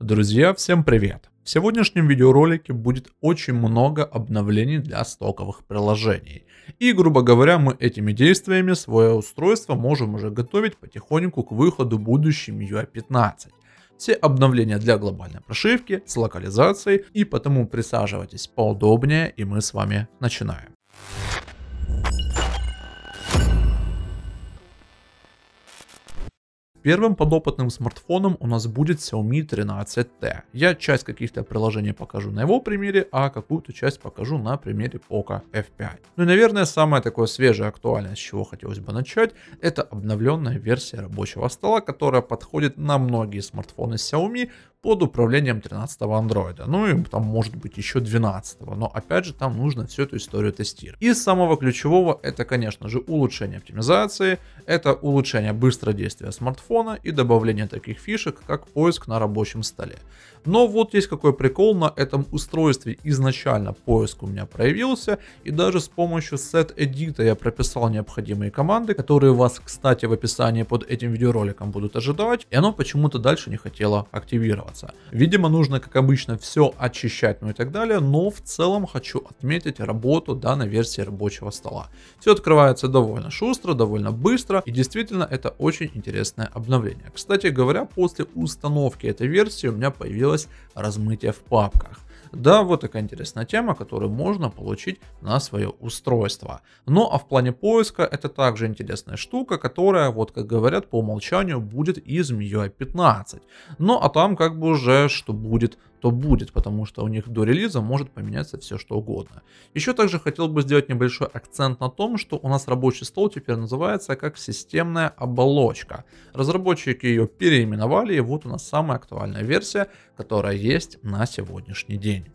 Друзья, всем привет! В сегодняшнем видеоролике будет очень много обновлений для стоковых приложений. И, грубо говоря, мы этими действиями свое устройство можем уже готовить потихоньку к выходу будущим UI 15 все обновления для глобальной прошивки с локализацией, и потому присаживайтесь поудобнее, и мы с вами начинаем. Первым подопытным смартфоном у нас будет Xiaomi 13T. Я часть каких-то приложений покажу на его примере, а какую-то часть покажу на примере Poco F5. Ну и, наверное, самое такое свежее актуальное, с чего хотелось бы начать, это обновленная версия рабочего стола, которая подходит на многие смартфоны Xiaomi, под управлением 13-го андроида. Ну и там может быть еще 12-го, но опять же там нужно всю эту историю тестировать. И самого ключевого это, конечно же, улучшение оптимизации, это улучшение быстродействия смартфона и добавление таких фишек, как поиск на рабочем столе. Но вот есть какой прикол, на этом устройстве изначально поиск у меня проявился, и даже с помощью set edit я прописал необходимые команды, которые вас, кстати, в описании под этим видеороликом будут ожидать, и оно почему-то дальше не хотело активировать останавливаться. Видимо, нужно, как обычно, все очищать, ну и так далее, но в целом хочу отметить работу данной версии рабочего стола. Все открывается довольно шустро, довольно быстро, и действительно это очень интересное обновление. Кстати говоря, после установки этой версии у меня появилось размытие в папках. Да, вот такая интересная тема, которую можно получить на свое устройство. Ну а в плане поиска это также интересная штука, которая, вот как говорят, по умолчанию будет из MIUI 15. Ну а там как бы уже что будет то будет, потому что у них до релиза может поменяться все что угодно. Еще также хотел бы сделать небольшой акцент на том, что у нас рабочий стол теперь называется как системная оболочка. Разработчики ее переименовали, и вот у нас самая актуальная версия, которая есть на сегодняшний день.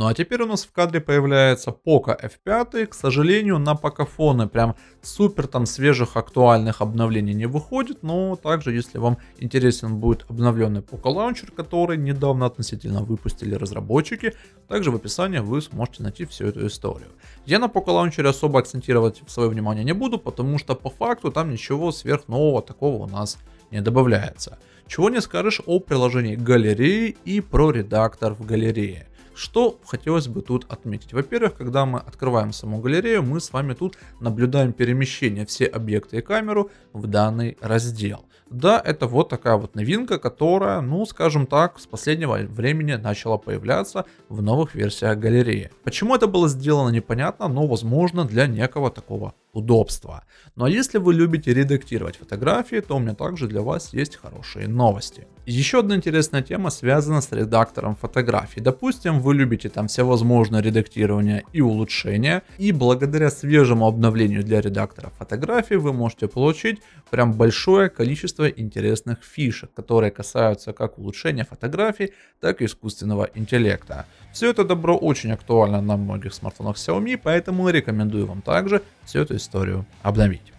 Ну а теперь у нас в кадре появляется Poco F5. К сожалению, на покафоны прям супер там свежих актуальных обновлений не выходит, но также если вам интересен будет обновленный Poco Launcher, который недавно относительно выпустили разработчики, также в описании вы сможете найти всю эту историю. Я на Poco Launcher особо акцентировать свое внимание не буду, потому что по факту там ничего сверх нового такого у нас не добавляется. Чего не скажешь о приложении галереи и про редактор в галерее. Что хотелось бы тут отметить? Во-первых, когда мы открываем саму галерею, мы с вами тут наблюдаем перемещение все объекты и камеру в данный раздел. Да, это вот такая вот новинка, которая, ну скажем так, с последнего времени начала появляться в новых версиях галереи. Почему это было сделано непонятно, но возможно для некого такого удобства. Но если вы любите редактировать фотографии, то у меня также для вас есть хорошие новости. Еще одна интересная тема связана с редактором фотографий. Допустим, вы любите там всевозможное редактирования и улучшения, и благодаря свежему обновлению для редактора фотографий вы можете получить прям большое количество интересных фишек, которые касаются как улучшения фотографий, так и искусственного интеллекта. Все это добро очень актуально на многих смартфонах Xiaomi, поэтому рекомендую вам также всю эту историю обновить.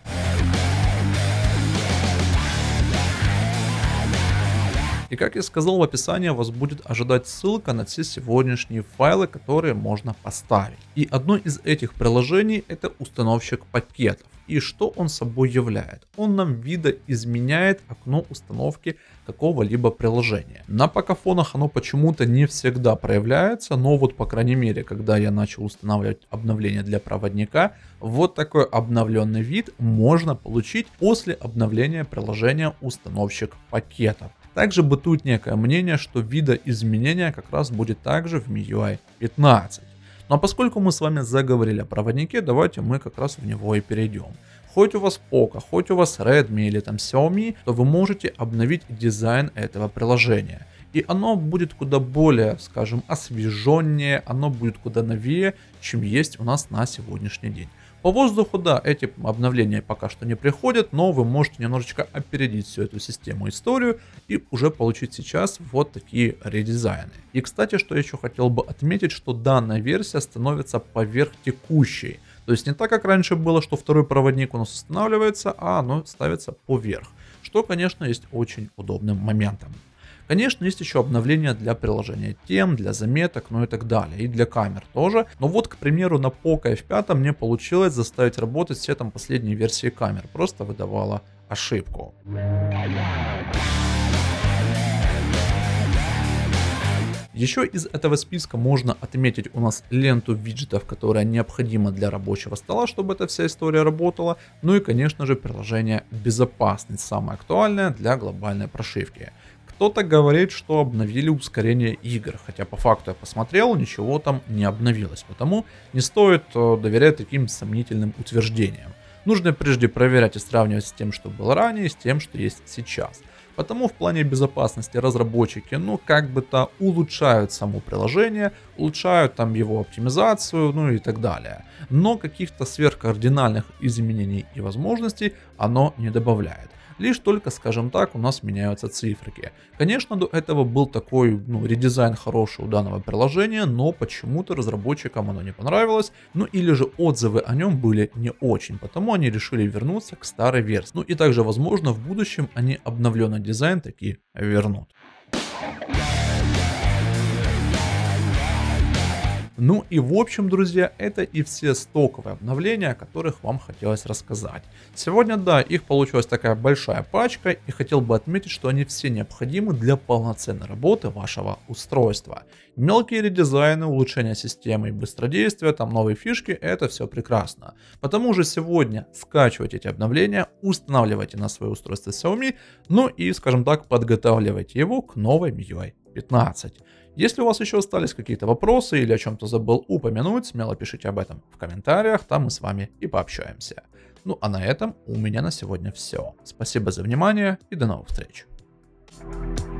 И как я сказал в описании, вас будет ожидать ссылка на все сегодняшние файлы, которые можно поставить. И одно из этих приложений это установщик пакетов и что он собой являет. Он нам видоизменяет окно установки какого-либо приложения. На пакофонах оно почему-то не всегда проявляется, но вот по крайней мере, когда я начал устанавливать обновление для проводника, вот такой обновленный вид можно получить после обновления приложения установщик пакетов. Также бытует некое мнение, что вида изменения как раз будет также в MIUI 15. Но ну, а поскольку мы с вами заговорили о проводнике, давайте мы как раз в него и перейдем. Хоть у вас Poco, хоть у вас Redmi или там Xiaomi, то вы можете обновить дизайн этого приложения и оно будет куда более, скажем, освеженнее, оно будет куда новее, чем есть у нас на сегодняшний день. По воздуху, да, эти обновления пока что не приходят, но вы можете немножечко опередить всю эту систему историю и уже получить сейчас вот такие редизайны. И, кстати, что еще хотел бы отметить, что данная версия становится поверх текущей. То есть не так, как раньше было, что второй проводник у нас устанавливается, а оно ставится поверх. Что, конечно, есть очень удобным моментом. Конечно, есть еще обновления для приложения тем, для заметок, ну и так далее, и для камер тоже. Но вот, к примеру, на Poco F5 мне получилось заставить работать с светом последней версии камер, просто выдавала ошибку. Еще из этого списка можно отметить у нас ленту виджетов, которая необходима для рабочего стола, чтобы эта вся история работала. Ну и, конечно же, приложение безопасность, самое актуальное для глобальной прошивки кто то говорит, что обновили ускорение игр, хотя по факту я посмотрел, ничего там не обновилось, потому не стоит э, доверять таким сомнительным утверждениям. Нужно прежде проверять и сравнивать с тем, что было ранее, с тем, что есть сейчас. Потому в плане безопасности разработчики, ну, как бы то улучшают само приложение, улучшают там его оптимизацию, ну и так далее. Но каких-то сверхкардинальных изменений и возможностей оно не добавляет лишь только, скажем так, у нас меняются цифрики. Конечно, до этого был такой ну, редизайн хороший у данного приложения, но почему-то разработчикам оно не понравилось, ну или же отзывы о нем были не очень, потому они решили вернуться к старой версии. Ну и также, возможно, в будущем они обновленный дизайн таки вернут. Yeah. Ну и в общем, друзья, это и все стоковые обновления, о которых вам хотелось рассказать. Сегодня, да, их получилась такая большая пачка, и хотел бы отметить, что они все необходимы для полноценной работы вашего устройства. Мелкие редизайны, улучшение системы и быстродействия, там новые фишки, это все прекрасно. Потому же сегодня скачивайте эти обновления, устанавливайте на свое устройство Xiaomi, ну и, скажем так, подготавливайте его к новой MIUI 15. Если у вас еще остались какие-то вопросы или о чем-то забыл упомянуть, смело пишите об этом в комментариях, там мы с вами и пообщаемся. Ну а на этом у меня на сегодня все. Спасибо за внимание и до новых встреч. Thank you